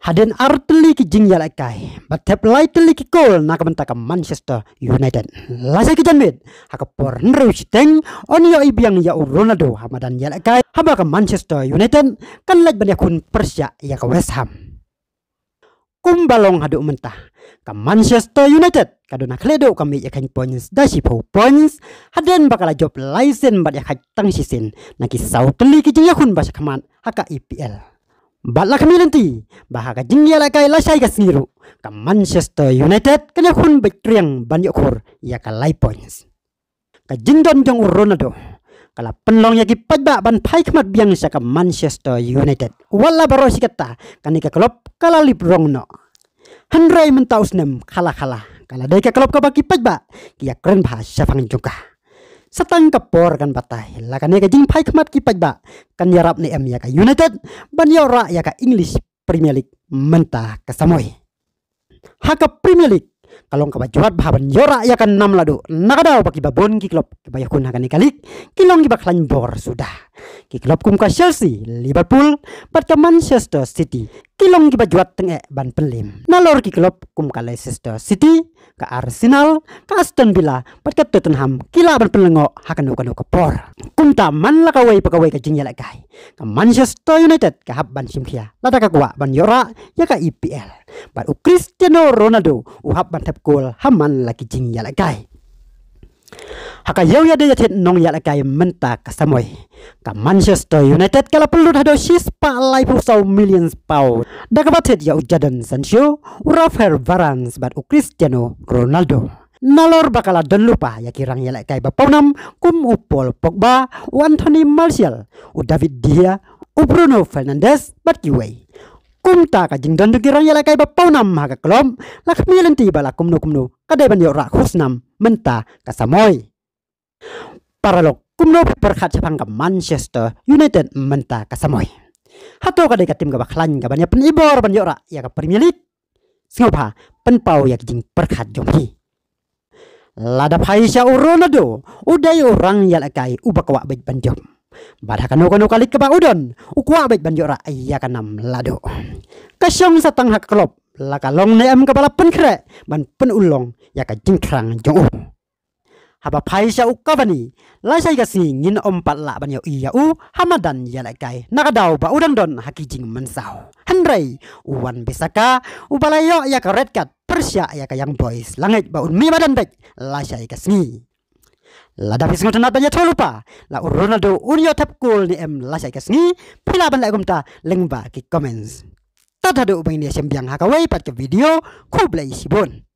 haden artli ki yala kai, but tap lightly ki kol na ka Manchester United lasa ki janmit hakapor nru teng on yo ibiang ya Ronaldo hamadan yala kai, haba ka Manchester United kan lag ban yakun Persia ya ka West Ham kumbalong hadu mentah ka Manchester United kaduna kledo kami ya kan points dashi po points haden bakala job license bat ya tang sisin naki sautli ki yakun basa kaman haka EPL Bala kami nanti bahagia jingi ala kai lasai ke singiru ka Manchester United kena kun bitriang ban yokur ya ka lay points ka jingdon jong Ronaldo kala penlong ya ki padba ban pai kemat biang sa ka Manchester United wala baro si kata kani ka klop kala lip rong no hanrai mentaus nem kala kala kala dai ka klop ka baki padba ki ya kren bahasa pangjuka setang kepor kan batai lah kan ya jing pai kemat kipat ba kan yarap ne em ya ka united ban yora ya, ya ka english premier league mentah ke samoy ha ke premier league kalau kaba juat bahaban yora ya, ya kan nam lado nakadau baki babon ki klop kaba yakun ha kan ikalik kilong ki baklan bor sudah Ki klub kum ka Chelsea, Liverpool, bat Manchester City, kilong ki bajuat teng ban pelim. Nalor ki klub kum ka Leicester City, ka Arsenal, ka Aston Villa, pat ka Tottenham, kila ban pelengo hakan ukan uka por. Kum ta man la ka wei pa ka wei ka kai. Ka Manchester United ka hab ban simkhia, lada ka kuwa ban yora ya ka EPL. Bat u Cristiano Ronaldo u hab ban tap gol haman la ki jingyala kai haka yau ya daya tet nong la ya kai menta kasamoy ka Manchester United kala pelut hado shis pa lai sau millions pau ka batet ya ujadan Sancho Rafael Varane bat u Cristiano Ronaldo Nalor bakala don lupa ya kirang yala kai bapaunam kum u Paul Pogba u Anthony Martial u David Dia u Bruno Fernandes bat kiwei ta ka jing don dukirang yala kai bapaunam haka bala kum nu kum nu kadai ban yo rakhusnam menta kasamoy Paralog kumno perkat capang ka Manchester United menta kasamoy. Hato ka ka tim ka baklan ka banyak penibor ibor ban yora ya ka Premier League. Singopa pen ya jing perkat jomhi. Lada paisha uronado udai orang yang lakai ubah bait ban banjom. Badha ka noko nokalit ka udon ukwa bait ban yora ya ka lado. Kasyong satang hak klop laka long am ka penkre pen kre ban pen ulong ya ka jing krang jong haba paisha ukavani laisai ga si ngin ompat la ban yo iya u hamadan ya la kai nakadau ba udang don hakijing u wan uwan besaka ubalayo ya ka red card persia ya ka yang boys langit ba un mi badan bek laisai ga si la dapis ngotan ya lupa la ronaldo yo tap ni em laisai ga si pila ban la gumta lengba ki comments tadado ubang ni ya, sembiang hakawai pat ke video ku blai sibon